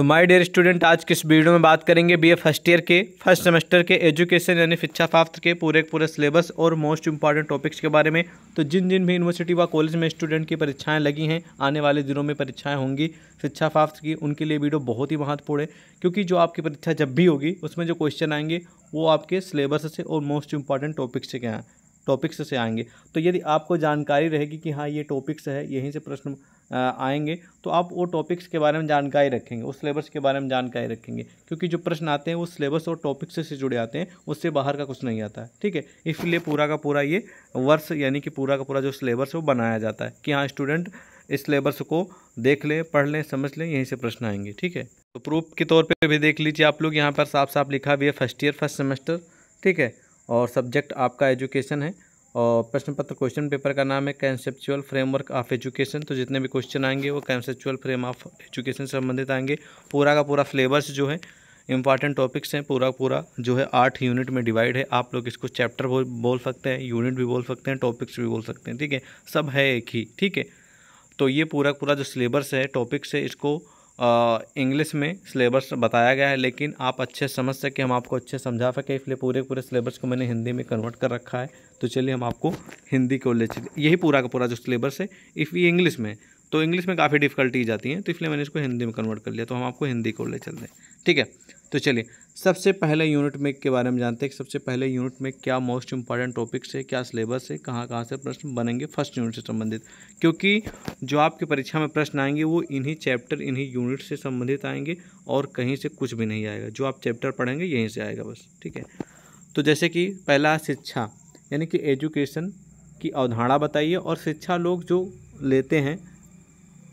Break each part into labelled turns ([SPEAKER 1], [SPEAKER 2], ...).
[SPEAKER 1] तो my dear student आज किस वीडियो में बात करेंगे बीए फर्स्ट ईयर के फर्स्ट सेमेस्टर के एजुकेशन यानी शिक्षा शास्त्र के पूरे पूरे सिलेबस और मोस्ट इंपॉर्टेंट टॉपिक्स के बारे में तो जिन जिन भी यूनिवर्सिटी व कॉलेज में स्टूडेंट की परीक्षाएं लगी हैं आने वाले दिनों में परीक्षाएं होंगी शिक्षा शास्त्र की उनके लिए वीडियो बहुत ही महत्वपूर्ण है क्योंकि जो आपकी परीक्षा जब भी होगी उसमें जो क्वेश्चन आएंगे वो आपके सिलेबस से और मोस्ट इंपॉर्टेंट टॉपिक्स से क्या टॉपिक्स से आएंगे तो यदि आपको जानकारी रहेगी कि हाँ ये टॉपिक्स है यहीं से प्रश्न आएंगे तो आप वो टॉपिक्स के बारे में जानकारी रखेंगे उस सिलेबस के बारे में जानकारी रखेंगे क्योंकि जो प्रश्न आते हैं वो सिलेबस और टॉपिक्स से जुड़े आते हैं उससे बाहर का कुछ नहीं आता है ठीक है इसलिए पूरा का पूरा ये वर्ष यानी कि पूरा का पूरा जो सिलेबस है वो बनाया जाता है कि हाँ स्टूडेंट इस सिलेबस को देख लें पढ़ लें समझ लें यहीं से प्रश्न आएंगे ठीक है तो प्रूफ के तौर पर भी देख लीजिए आप लोग यहाँ पर साफ साफ लिखा भी है फर्स्ट ईयर फर्स्ट सेमेस्टर ठीक है और सब्जेक्ट आपका एजुकेशन है और प्रश्न पत्र क्वेश्चन पेपर का नाम है कंसेप्चुअल फ्रेमवर्क ऑफ एजुकेशन तो जितने भी क्वेश्चन आएंगे वो कंसेप्चुअल फ्रेम ऑफ एजुकेशन से संबंधित आएंगे पूरा का पूरा फ्लेवर्स जो है इंपॉर्टेंट टॉपिक्स हैं पूरा पूरा जो है आठ यूनिट में डिवाइड है आप लोग इसको चैप्टर बोल सकते हैं यूनिट भी बोल सकते हैं टॉपिक्स भी बोल सकते हैं ठीक है सब है एक ही ठीक है तो ये पूरा पूरा जो सिलेबस है टॉपिक्स है इसको इंग्लिश में सिलेबस बताया गया है लेकिन आप अच्छे समझ सके हम आपको अच्छे समझा सके इसलिए पूरे पूरे सिलेबस को मैंने हिंदी में कन्वर्ट कर रखा है तो चलिए हम आपको हिंदी को ले यही पूरा का पूरा जो सिलेबस है इफ़ ये इंग्लिश में तो इंग्लिश में काफ़ी डिफिकल्टीज आती हैं तो इसलिए मैंने इसको हिंदी में कन्वर्ट कर लिया तो हम आपको हिंदी को ले चल दें ठीक है तो चलिए सबसे पहले यूनिट मेक के बारे में जानते हैं कि सबसे पहले यूनिट में क्या मोस्ट इंपॉर्टेंट टॉपिक्स है क्या सिलेबस है कहाँ कहाँ से प्रश्न बनेंगे फर्स्ट यूनिट से संबंधित क्योंकि जो आपकी परीक्षा में प्रश्न आएंगे वो इन्हीं चैप्टर इन्हीं यूनिट से संबंधित आएंगे और कहीं से कुछ भी नहीं आएगा जो आप चैप्टर पढ़ेंगे यहीं से आएगा बस ठीक है तो जैसे कि पहला शिक्षा यानी कि एजुकेशन की अवधारणा बताइए और शिक्षा लोग जो लेते हैं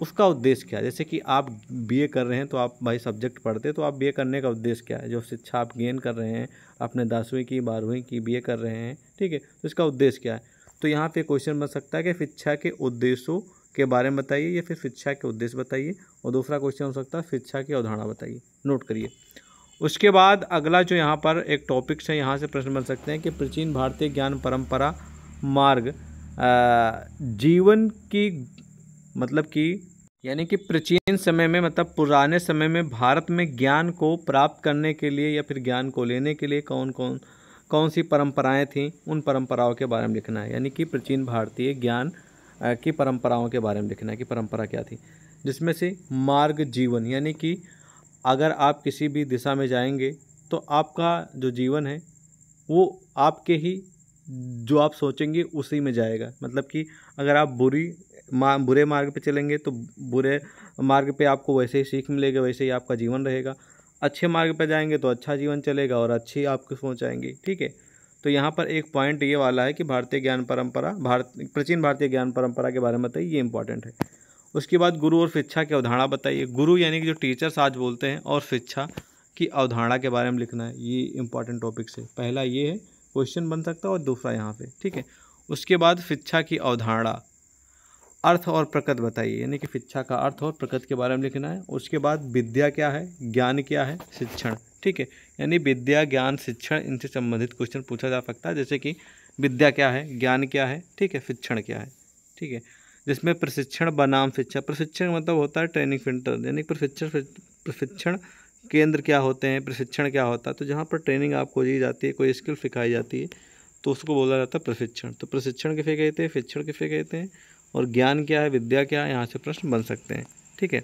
[SPEAKER 1] उसका उद्देश्य क्या है जैसे कि आप बीए कर रहे हैं तो आप भाई सब्जेक्ट पढ़ते तो आप बीए करने का उद्देश्य क्या है जो शिक्षा आप गेन कर रहे हैं अपने दसवीं की बारहवीं की बीए कर रहे हैं ठीक है तो इसका उद्देश्य क्या है तो यहाँ पे क्वेश्चन बन सकता है कि शिक्षा के उद्देश्यों के बारे में बताइए या फिर शिक्षा के उद्देश्य बताइए और दूसरा क्वेश्चन हो सकता है शिक्षा की अवधारणा बताइए नोट करिए उसके बाद अगला जो यहाँ पर एक टॉपिक्स है यहाँ से प्रश्न बन सकते हैं कि प्राचीन भारतीय ज्ञान परम्परा मार्ग जीवन की मतलब कि यानी कि प्राचीन समय में मतलब पुराने समय में भारत में ज्ञान को प्राप्त करने के लिए या फिर ज्ञान को लेने के लिए कौन कौन कौन सी परंपराएं थीं उन परंपराओं के बारे में लिखना है यानी कि प्राचीन भारतीय ज्ञान की परंपराओं के बारे में लिखना है कि परंपरा क्या थी जिसमें से मार्ग जीवन यानी कि अगर आप किसी भी दिशा में जाएंगे तो आपका जो जीवन है वो आपके ही जो आप सोचेंगे उसी में जाएगा मतलब कि अगर आप बुरी मा बुरे मार्ग पे चलेंगे तो बुरे मार्ग पे आपको वैसे ही सीख मिलेगी वैसे ही आपका जीवन रहेगा अच्छे मार्ग पे जाएंगे तो अच्छा जीवन चलेगा और अच्छी आपको सोच आएंगी ठीक है तो यहाँ पर एक पॉइंट ये वाला है कि भारतीय ज्ञान परंपरा भारत प्राचीन भारतीय ज्ञान परंपरा के बारे में बताइए ये इंपॉर्टेंट है उसके बाद गुरु और शिक्षा की अवधारणा बताइए गुरु यानी कि जो टीचर्स आज बोलते हैं और शिक्षा की अवधारणा के बारे में लिखना है ये इंपॉर्टेंट टॉपिक्स है पहला ये है क्वेश्चन बन सकता है और दूसरा यहाँ पे ठीक है उसके बाद शिक्षा की अवधारणा अर्थ और प्रकृत बताइए यानी कि शिक्षा का अर्थ और प्रकृत के बारे में लिखना है उसके बाद विद्या क्या है ज्ञान क्या है शिक्षण ठीक है यानी विद्या ज्ञान शिक्षण इनसे संबंधित क्वेश्चन पूछा जा सकता है जैसे कि विद्या क्या है ज्ञान क्या है ठीक है शिक्षण क्या है ठीक है जिसमें प्रशिक्षण बनाम शिक्षा प्रशिक्षण मतलब होता है ट्रेनिंग सेंटर यानी प्रशिक्षण प्रशिक्षण केंद्र क्या होते हैं प्रशिक्षण क्या होता है तो जहाँ पर ट्रेनिंग आपको दी जाती है कोई स्किल सिखाई जाती है तो उसको बोला जाता है प्रशिक्षण तो प्रशिक्षण किसे कहते हैं शिक्षण किसे कहते हैं और ज्ञान क्या है विद्या क्या है यहाँ से प्रश्न बन सकते हैं ठीक है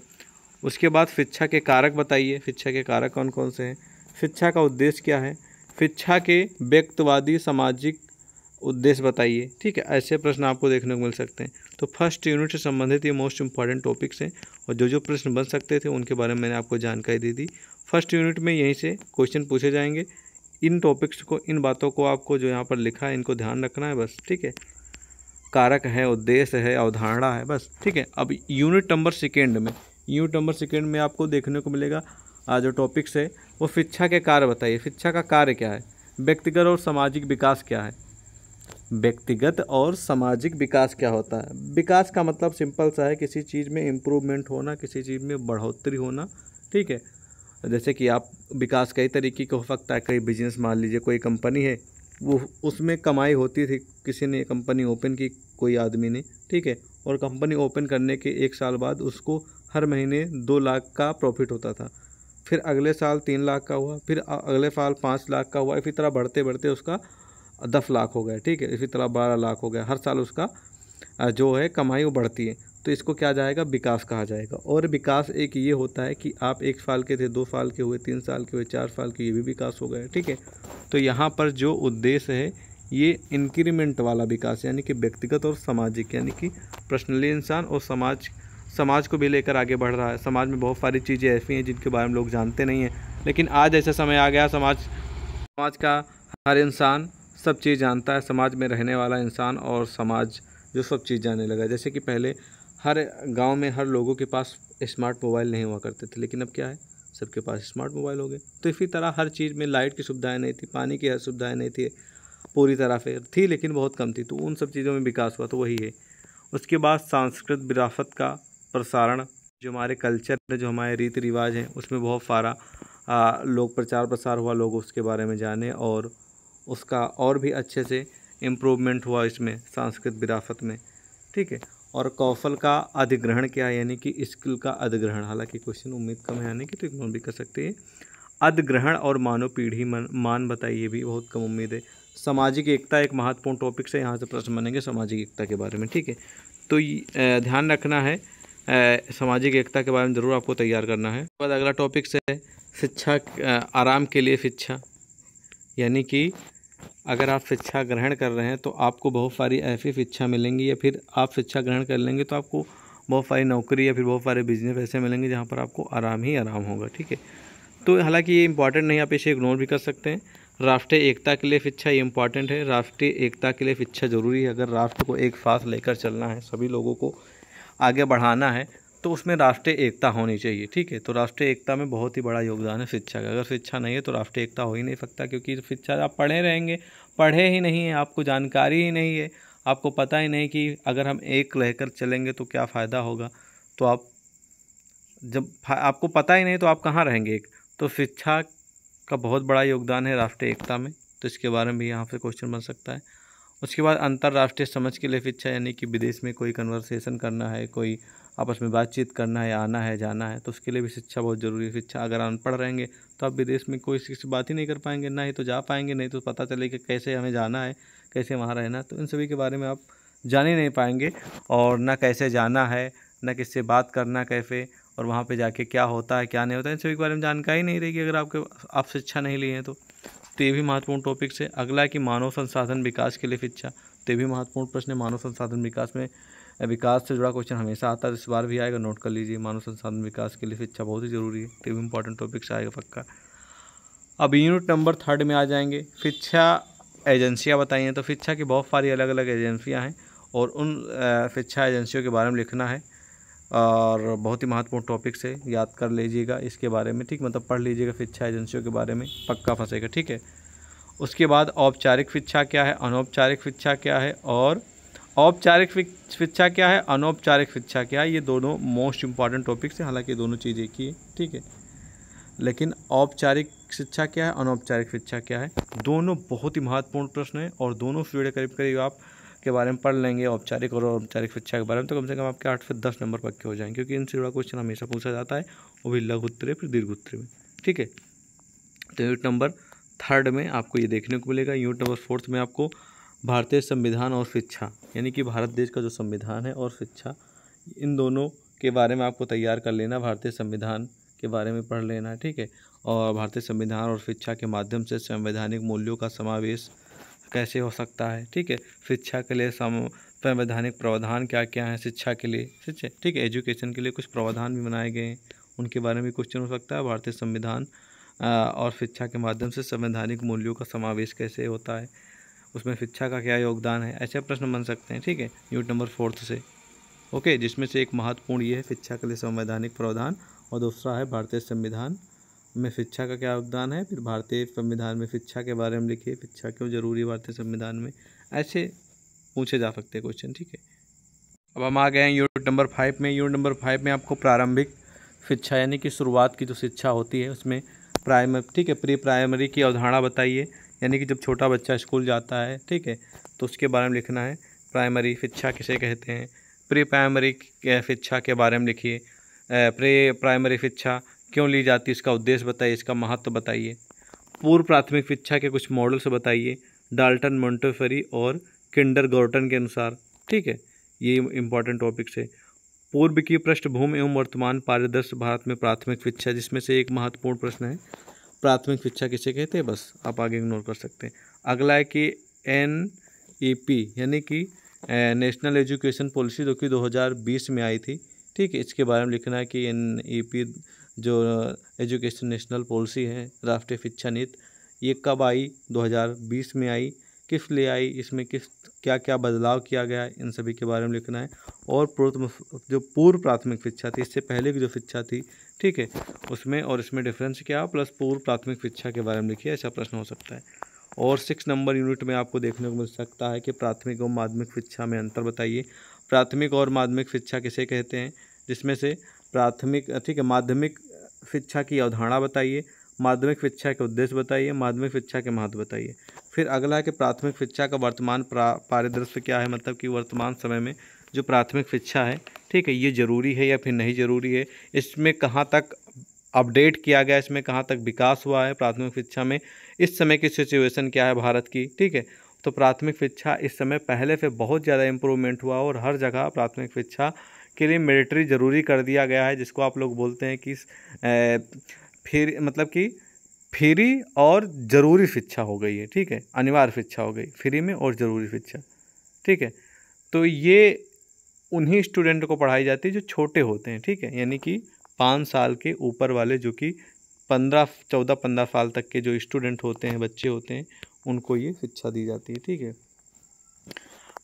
[SPEAKER 1] उसके बाद शिक्षा के कारक बताइए शिक्षा के कारक कौन कौन से हैं शिक्षा का उद्देश्य क्या है शिक्षा के व्यक्तवादी सामाजिक उद्देश्य बताइए ठीक है ऐसे प्रश्न आपको देखने को मिल सकते हैं तो फर्स्ट यूनिट से संबंधित ये मोस्ट इंपॉर्टेंट टॉपिक्स हैं और जो जो प्रश्न बन सकते थे उनके बारे में मैंने आपको जानकारी दे दी फर्स्ट यूनिट में यहीं से क्वेश्चन पूछे जाएंगे इन टॉपिक्स को इन बातों को आपको जो यहाँ पर लिखा है इनको ध्यान रखना है बस ठीक है कारक है उद्देश्य है अवधारणा है बस ठीक है अब यूनिट नंबर सेकेंड में यूनिट नंबर सेकेंड में आपको देखने को मिलेगा जो टॉपिक्स है वो शिक्षा के कार्य बताइए शिक्षा का कार्य क्या है व्यक्तिगत और सामाजिक विकास क्या है व्यक्तिगत और सामाजिक विकास क्या होता है विकास का मतलब सिंपल सा है किसी चीज़ में इम्प्रूवमेंट होना किसी चीज़ में बढ़ोतरी होना ठीक है जैसे कि आप विकास कई तरीके का हो सकता है कई बिजनेस मान लीजिए कोई कंपनी है वो उसमें कमाई होती थी किसी ने कंपनी ओपन की कोई आदमी ने ठीक है और कंपनी ओपन करने के एक साल बाद उसको हर महीने दो लाख का प्रॉफिट होता था फिर अगले साल तीन लाख का हुआ फिर अगले साल पाँच लाख का हुआ इसी तरह बढ़ते बढ़ते उसका दस लाख हो गया ठीक है इसी तरह बारह लाख हो गया हर साल उसका जो है कमाई वो बढ़ती है तो इसको क्या जाएगा विकास कहा जाएगा और विकास एक ये होता है कि आप एक साल के थे दो साल के हुए तीन साल के हुए चार साल के ये भी विकास हो गए ठीक है तो यहाँ पर जो उद्देश्य है ये इंक्रीमेंट वाला विकास यानी कि व्यक्तिगत और सामाजिक यानी कि पर्सनली इंसान और समाज समाज को भी लेकर आगे बढ़ रहा है समाज में बहुत सारी चीज़ें ऐसी हैं जिनके बारे में लोग जानते नहीं हैं लेकिन आज ऐसा समय आ गया समाज समाज का हर इंसान सब चीज़ जानता है समाज में रहने वाला इंसान और समाज जो सब चीज़ जाने लगा जैसे कि पहले हर गांव में हर लोगों के पास स्मार्ट मोबाइल नहीं हुआ करते थे लेकिन अब क्या है सबके पास स्मार्ट मोबाइल हो गए तो इसी तरह हर चीज़ में लाइट की सुविधाएं नहीं थी पानी की सुविधाएं नहीं थी पूरी तरह से थी लेकिन बहुत कम थी तो उन सब चीज़ों में विकास हुआ तो वही है उसके बाद सांस्कृत विरासत का प्रसारण जो हमारे कल्चर जो हमारे रीति रिवाज हैं उसमें बहुत सारा लोग प्रचार प्रसार हुआ लोग उसके बारे में जाने और उसका और भी अच्छे से इम्प्रूवमेंट हुआ इसमें सांस्कृतिक विरासत में ठीक है और कौशल का अधिग्रहण क्या है यानी कि स्किल का अधिग्रहण हालांकि क्वेश्चन उम्मीद कम है यानी कि तो इग्नोर भी कर सकते हैं अधिग्रहण और मानव पीढ़ी मन मान बताइए भी बहुत कम उम्मीद है सामाजिक एकता एक महत्वपूर्ण टॉपिक से यहाँ से प्रश्न बनेंगे सामाजिक एकता के बारे में ठीक है तो ध्यान रखना है सामाजिक एकता के बारे में ज़रूर आपको तैयार करना है बाद अगला टॉपिक से है शिक्षा आराम के लिए शिक्षा यानी कि अगर आप शिक्षा ग्रहण कर रहे हैं तो आपको बहुत सारी ऐसी शिक्षा मिलेंगी या फिर आप शिक्षा ग्रहण कर लेंगे तो आपको बहुत सारी नौकरी या फिर बहुत सारे बिजनेस ऐसे मिलेंगे जहाँ पर आपको आराम ही आराम होगा ठीक है तो हालांकि ये इंपॉर्टेंट नहीं आप इसे इग्नोर भी कर सकते हैं राष्ट्रीय एकता के लिए शिक्षा ये इंपॉर्टेंट है राष्ट्रीय एकता के लिए शिक्षा ज़रूरी है अगर राष्ट्र को एक साथ लेकर चलना है सभी लोगों को आगे बढ़ाना है तो उसमें राष्ट्रीय एकता होनी चाहिए ठीक है तो राष्ट्रीय एकता में बहुत ही बड़ा योगदान है शिक्षा का अगर शिक्षा नहीं है तो राष्ट्रीय एकता हो ही नहीं सकता क्योंकि शिक्षा आप पढ़े रहेंगे पढ़े ही नहीं है आपको जानकारी ही नहीं है आपको पता ही नहीं कि अगर हम एक रहकर चलेंगे तो क्या फ़ायदा होगा तो आप जब आपको पता ही नहीं तो आप कहाँ रहेंगे एक तो शिक्षा का बहुत बड़ा योगदान है राष्ट्रीय एकता में तो इसके बारे में भी यहाँ से क्वेश्चन बन सकता है उसके बाद अंतर्राष्ट्रीय समझ के लिए शिक्षा यानी कि विदेश में कोई कन्वर्सेशन करना है कोई आपस में बातचीत करना है आना है जाना है तो उसके लिए भी शिक्षा बहुत ज़रूरी है शिक्षा अगर अनपढ़ रहेंगे तो आप विदेश में कोई किसी बात ही नहीं कर पाएंगे ना ही तो जा पाएंगे नहीं तो पता चले कि कैसे हमें जाना है कैसे वहाँ रहना तो इन सभी के बारे में आप जान ही नहीं पाएंगे और ना कैसे जाना है ना किससे बात करना कैसे और वहाँ पर जाके क्या होता है क्या नहीं होता है इन सभी के बारे में जानकारी नहीं रहेगी अगर आपके आप शिक्षा नहीं लिए हैं तो तो ये भी महत्वपूर्ण टॉपिक्स है अगला है कि मानव संसाधन विकास के लिए शिक्षा तो ये भी महत्वपूर्ण प्रश्न है मानव संसाधन विकास में विकास से जुड़ा क्वेश्चन हमेशा आता है तो इस बार भी आएगा नोट कर लीजिए मानव संसाधन विकास के लिए शिक्षा बहुत ही जरूरी है तो भी इंपॉर्टेंट टॉपिक्स आएगा पक्का अब यूनिट नंबर थर्ड में आ जाएंगे शिक्षा एजेंसियाँ बताइए तो शिक्षा की बहुत सारी अलग अलग एजेंसियाँ हैं और उन शिक्षा एजेंसियों के बारे में लिखना है और बहुत ही महत्वपूर्ण टॉपिक्स है याद कर लीजिएगा इसके बारे में ठीक मतलब पढ़ लीजिएगा शिक्षा एजेंसियों के बारे में पक्का फंसेगा ठीक है उसके बाद औपचारिक शिक्षा क्या है अनौपचारिक शिक्षा क्या है और औपचारिक शिक्षा क्या है अनौपचारिक शिक्षा क्या है ये दोनों मोस्ट इंपॉर्टेंट टॉपिक्स हैं हालांकि दोनों चीज़ एक ही है ठीक है लेकिन औपचारिक शिक्षा क्या है अनौपचारिक शिक्षा क्या है दोनों बहुत ही महत्वपूर्ण प्रश्न हैं और दोनों से जुड़े करीब करीब आप के बारे में पढ़ लेंगे औपचारिक और औपचारिक शिक्षा के बारे में तो कम से कम आपके आठ से दस नंबर पक्के हो जाएंगे क्योंकि इनसे जुड़ा क्वेश्चन हमेशा पूछा जाता है वो भी लघु उत्तरीय फिर दीर्घ उत्तरीय में ठीक है तो यूनिट नंबर थर्ड में आपको ये देखने को मिलेगा यूनिट नंबर फोर्थ में आपको भारतीय संविधान और शिक्षा यानी कि भारत देश का जो संविधान है और शिक्षा इन दोनों के बारे में आपको तैयार कर लेना भारतीय संविधान के बारे में पढ़ लेना ठीक है और भारतीय संविधान और शिक्षा के माध्यम से संवैधानिक मूल्यों का समावेश कैसे हो सकता है ठीक है शिक्षा के लिए सम संवैधानिक प्रावधान क्या क्या है शिक्षा के लिए शिक्षा ठीक है एजुकेशन के लिए कुछ प्रावधान भी बनाए गए हैं उनके बारे में क्वेश्चन हो सकता है भारतीय संविधान और शिक्षा के माध्यम से संवैधानिक मूल्यों का समावेश कैसे होता है उसमें शिक्षा का क्या योगदान है ऐसे प्रश्न बन सकते हैं ठीक है यूट नंबर फोर्थ से ओके जिसमें से एक महत्वपूर्ण ये है शिक्षा के लिए संवैधानिक प्रावधान और दूसरा है भारतीय संविधान में शिक्षा का क्या योगदान है फिर भारतीय संविधान में शिक्षा के बारे में लिखिए शिक्षा क्यों जरूरी भारतीय संविधान में ऐसे पूछे जा सकते हैं क्वेश्चन ठीक है अब हम आ गए हैं यूनिट नंबर फाइव में यूनिट नंबर फाइव में आपको प्रारंभिक शिक्षा यानी कि शुरुआत की जो शिक्षा होती है उसमें प्राइम ठीक है प्री प्राइमरी की अवधारणा बताइए यानी कि जब छोटा बच्चा स्कूल जाता है ठीक है तो उसके बारे में लिखना है प्राइमरी शिक्षा किसे कहते हैं प्री प्राइमरी शिक्षा के बारे में लिखिए प्री प्राइमरी शिक्षा क्यों ली जाती है इसका उद्देश्य बताइए इसका महत्व बताइए पूर्व प्राथमिक शिक्षा के कुछ मॉडल्स बताइए डाल्टन मोन्टोफेरी और किंडर गोर्टन के अनुसार ठीक है ये इंपॉर्टेंट टॉपिक्स है पूर्व की पृष्ठभूमि एवं वर्तमान पारदर्श भारत में प्राथमिक शिक्षा जिसमें से एक महत्वपूर्ण प्रश्न है प्राथमिक शिक्षा किसे कहते हैं बस आप आगे इग्नोर कर सकते हैं अगला है कि एन पी e यानी कि नेशनल एजुकेशन पॉलिसी जो कि दो में आई थी ठीक है इसके बारे में लिखना है कि एन पी e जो एजुकेशन नेशनल पॉलिसी है राष्ट्रीय शिक्षा नीति ये कब आई 2020 में आई किस लिए आई इसमें किस क्या क्या बदलाव किया गया इन सभी के बारे में लिखना है और प्रथम जो पूर्व प्राथमिक शिक्षा थी इससे पहले की जो शिक्षा थी ठीक है उसमें और इसमें डिफरेंस क्या प्लस पूर्व प्राथमिक शिक्षा के बारे में लिखिए ऐसा प्रश्न हो सकता है और सिक्स नंबर यूनिट में आपको देखने को मिल सकता है कि प्राथमिक और माध्यमिक शिक्षा में अंतर बताइए प्राथमिक और माध्यमिक शिक्षा किसे कहते हैं जिसमें से प्राथमिक ठीक है माध्यमिक शिक्षा की अवधारणा बताइए माध्यमिक शिक्षा के उद्देश्य बताइए माध्यमिक शिक्षा के महत्व बताइए फिर अगला है कि प्राथमिक शिक्षा का वर्तमान पारिदृश्य क्या है मतलब कि वर्तमान समय में जो प्राथमिक शिक्षा है ठीक है ये ज़रूरी है या फिर नहीं ज़रूरी है इसमें कहाँ तक अपडेट किया गया इसमें कहाँ तक विकास हुआ है प्राथमिक शिक्षा में इस समय की सिचुएशन क्या है भारत की ठीक है तो प्राथमिक शिक्षा इस समय पहले से बहुत ज़्यादा इम्प्रूवमेंट हुआ और हर जगह प्राथमिक शिक्षा के लिए मिलिट्री ज़रूरी कर दिया गया है जिसको आप लोग बोलते हैं कि फिर मतलब कि फ्री और ज़रूरी शिक्षा हो गई है ठीक है अनिवार्य शिक्षा हो गई फ्री में और ज़रूरी शिक्षा ठीक है तो ये उन्हीं स्टूडेंट को पढ़ाई जाती है जो छोटे होते हैं ठीक है यानी कि पाँच साल के ऊपर वाले जो कि पंद्रह चौदह पंद्रह साल तक के जो स्टूडेंट होते हैं बच्चे होते हैं उनको ये शिक्षा दी जाती है ठीक है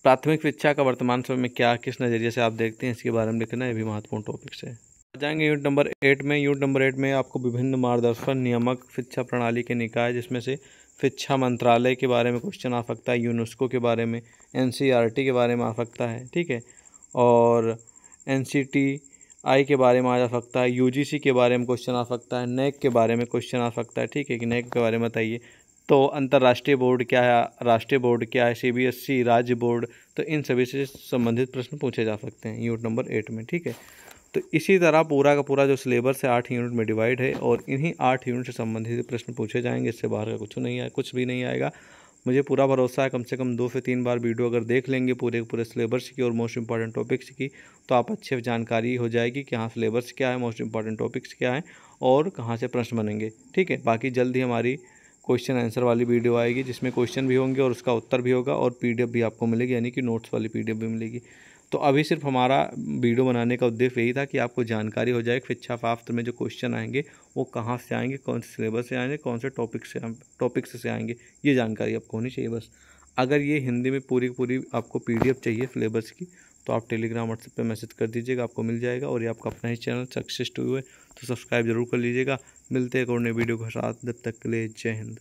[SPEAKER 1] प्राथमिक शिक्षा का वर्तमान समय में क्या किस नज़रिए से आप देखते हैं इसके बारे में लिखना है भी महत्वपूर्ण टॉपिक्स है जाएंगे यूनिट नंबर एट में यूनिट नंबर एट में आपको विभिन्न मार्गदर्शन नियामक शिक्षा प्रणाली के निकाय जिसमें से शिक्षा मंत्रालय के बारे में क्वेश्चन आ सकता है यूनेस्को के बारे में एन e के बारे में आ सकता है ठीक है और एन आई के बारे में आ जा सकता है यूजीसी के बारे में क्वेश्चन आ सकता है नेक e के बारे में क्वेश्चन आ सकता है ठीक है कि नेक e के बारे में बताइए तो अंतर्राष्ट्रीय बोर्ड क्या है राष्ट्रीय बोर्ड क्या है सीबीएसई राज्य बोर्ड तो इन सभी से संबंधित प्रश्न पूछे जा सकते हैं यूनिट नंबर एट में ठीक है तो इसी तरह पूरा का पूरा जो सिलेबस है आठ यूनिट में डिवाइड है और इन्हीं आठ यूनिट से संबंधित प्रश्न पूछे जाएंगे इससे बाहर का कुछ नहीं आए कुछ भी नहीं आएगा मुझे पूरा भरोसा है कम से कम दो से तीन बार वीडियो अगर देख लेंगे पूरे पूरे सिलेबस की और मोस्ट इंपॉर्टेंट टॉपिक्स की तो आप अच्छे जानकारी हो जाएगी कि हाँ सिलेबस क्या है मोस्ट इंपॉर्टेंट टॉपिक्स क्या है और कहाँ से प्रश्न बनेंगे ठीक है बाकी जल्द ही हमारी क्वेश्चन आंसर वाली वीडियो आएगी जिसमें क्वेश्चन भी होंगे और उसका उत्तर भी होगा और पी भी आपको मिलेगी यानी कि नोट्स वाली पी भी मिलेगी तो अभी सिर्फ हमारा वीडियो बनाने का उद्देश्य यही था कि आपको जानकारी हो जाए शिक्षा फाफ्त में जो क्वेश्चन आएंगे वो कहाँ से आएंगे कौन से सिलेबस से आएंगे कौन से टॉपिक से टॉपिक से आएंगे ये जानकारी आपको होनी चाहिए बस अगर ये हिंदी में पूरी पूरी आपको पीडीएफ चाहिए सिलेबस की तो आप टेलीग्राम व्हाट्सएप पे मैसेज कर दीजिएगा आपको मिल जाएगा और ये आपका अपना ही चैनल सक्सेस टू है तो सब्सक्राइब जरूर कर लीजिएगा मिलते हैं एक और नए वीडियो के साथ जब तक के लिए जय हिंद